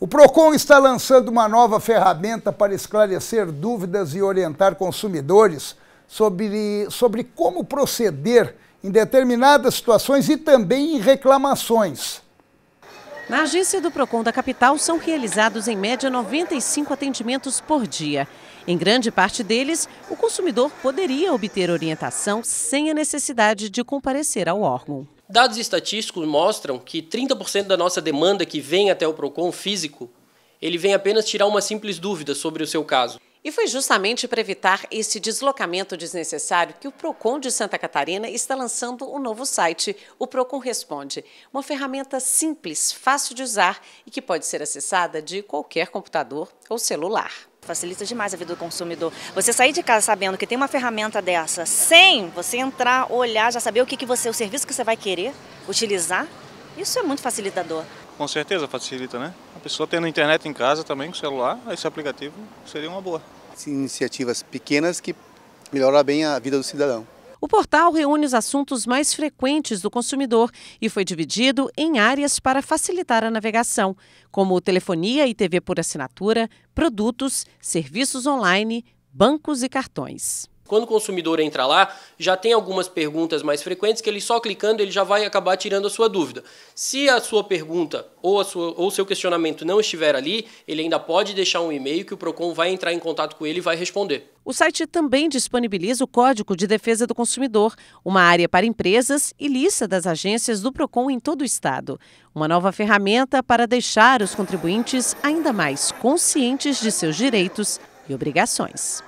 O PROCON está lançando uma nova ferramenta para esclarecer dúvidas e orientar consumidores sobre, sobre como proceder em determinadas situações e também em reclamações. Na agência do PROCON da capital são realizados em média 95 atendimentos por dia. Em grande parte deles, o consumidor poderia obter orientação sem a necessidade de comparecer ao órgão. Dados estatísticos mostram que 30% da nossa demanda que vem até o PROCON físico, ele vem apenas tirar uma simples dúvida sobre o seu caso. E foi justamente para evitar esse deslocamento desnecessário que o Procon de Santa Catarina está lançando um novo site, o Procon Responde, uma ferramenta simples, fácil de usar e que pode ser acessada de qualquer computador ou celular facilita demais a vida do consumidor. Você sair de casa sabendo que tem uma ferramenta dessa, sem você entrar, olhar, já saber o que, que você, o serviço que você vai querer utilizar, isso é muito facilitador. Com certeza facilita, né? A pessoa tendo internet em casa também, com celular, esse aplicativo seria uma boa. Iniciativas pequenas que melhoram bem a vida do cidadão. O portal reúne os assuntos mais frequentes do consumidor e foi dividido em áreas para facilitar a navegação, como telefonia e TV por assinatura, produtos, serviços online, bancos e cartões. Quando o consumidor entra lá, já tem algumas perguntas mais frequentes que ele só clicando ele já vai acabar tirando a sua dúvida. Se a sua pergunta ou a sua, ou seu questionamento não estiver ali, ele ainda pode deixar um e-mail que o Procon vai entrar em contato com ele e vai responder. O site também disponibiliza o Código de Defesa do Consumidor, uma área para empresas e lista das agências do Procon em todo o estado. Uma nova ferramenta para deixar os contribuintes ainda mais conscientes de seus direitos e obrigações.